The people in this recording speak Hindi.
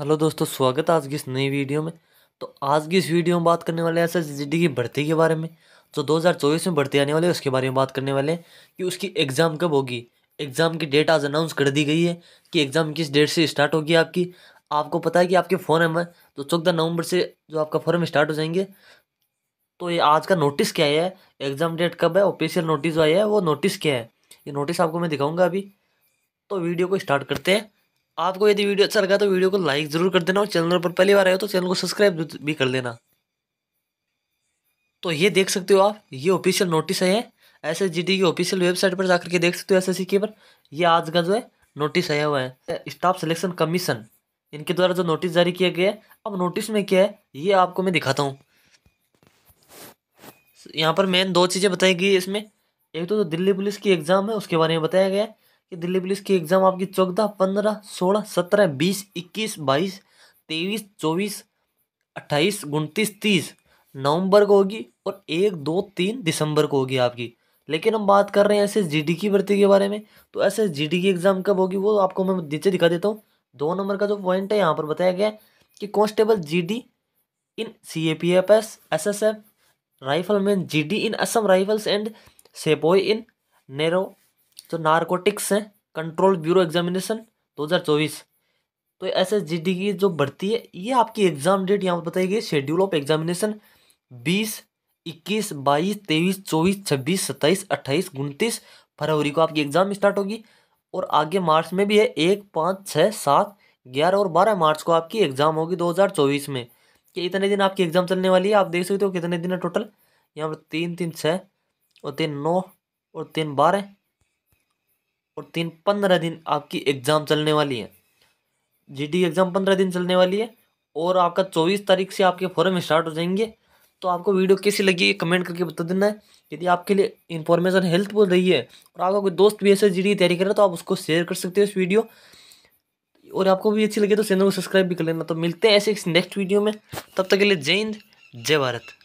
हेलो दोस्तों स्वागत है आज की इस नई वीडियो में तो आज की इस वीडियो में बात करने वाले हैं एस की भर्ती के बारे में जो तो 2024 में भर्ती आने वाली है उसके बारे में बात करने वाले हैं कि उसकी एग्ज़ाम कब होगी एग्ज़ाम की डेट आज अनाउंस कर दी गई है कि एग्ज़ाम किस डेट से स्टार्ट होगी आपकी आपको पता है कि आपके फॉर्म है तो चौदह नवंबर से जो आपका फॉर्म स्टार्ट हो जाएंगे तो ये आज का नोटिस क्या है एग्ज़ाम डेट कब है ऑफिशियल नोटिस जो आया है वो नोटिस क्या है ये नोटिस आपको मैं दिखाऊँगा अभी तो वीडियो को स्टार्ट करते हैं आपको यदि वीडियो अच्छा लगा तो वीडियो को लाइक ज़रूर कर देना और चैनल पर पहली बार आए हो तो चैनल को सब्सक्राइब भी कर देना तो ये देख सकते हो आप ये ऑफिशियल नोटिस है एस एस जी टी की ऑफिशियल वेबसाइट पर जाकर के देख सकते हो एस एस सी के पर ये आज का जो है नोटिस आया हुआ है स्टाफ सिलेक्शन कमीशन इनके द्वारा जो नोटिस जारी किया गया है अब नोटिस में क्या है ये आपको मैं दिखाता हूँ यहाँ पर मेन दो चीज़ें बताई गई इसमें एक तो, तो दिल्ली पुलिस की एग्ज़ाम है उसके बारे में बताया गया है कि दिल्ली पुलिस की एग्ज़ाम आपकी चौदह पंद्रह सोलह सत्रह बीस इक्कीस बाईस तेईस चौबीस अट्ठाईस उनतीस तीस नवंबर को होगी और एक दो तीन दिसंबर को होगी आपकी लेकिन हम बात कर रहे हैं एस एस की भर्ती के बारे में तो एस एस की एग्ज़ाम कब होगी वो आपको मैं नीचे दिखा देता हूँ दो नंबर का जो पॉइंट है यहाँ पर बताया गया है कि G D in C A P F S S S F rifleman G D in Assam rifles and sepoy in नेरो जो तो नारकोटिक्स है कंट्रोल ब्यूरो एग्जामिनेशन 2024 तो एस एस जी डी की जो भर्ती है ये आपकी एग्जाम डेट यहाँ पर बताई गई शेड्यूल ऑफ एग्जामिनेशन बीस इक्कीस बाईस तेईस चौबीस छब्बीस सत्ताईस अट्ठाईस उनतीस फरवरी को आपकी एग्ज़ाम स्टार्ट होगी और आगे मार्च में भी है एक पाँच छः सात ग्यारह और बारह मार्च को आपकी एग्ज़ाम होगी दो हज़ार चौबीस में कि इतने दिन आपकी एग्ज़ाम चलने वाली है आप देख सकते हो कितने दिन है टोटल यहाँ पर तीन तीन छः और तीन नौ और तीन बारह और तीन पंद्रह दिन आपकी एग्ज़ाम चलने वाली है जीडी एग्ज़ाम e पंद्रह दिन चलने वाली है और आपका चौबीस तारीख से आपके फॉर्म स्टार्ट हो जाएंगे तो आपको वीडियो कैसी लगी कमेंट करके बता देना है यदि आपके लिए इन्फॉर्मेशन हेल्पफुल रही है और आपका कोई दोस्त भी ऐसे जी e तैयारी कर रहा है तो आप उसको शेयर कर सकते हो इस वीडियो और आपको भी अच्छी लगी तो चैनल को सब्सक्राइब भी कर लेना तो मिलते हैं ऐसे नेक्स्ट वीडियो में तब तक के लिए जय हिंद जय भारत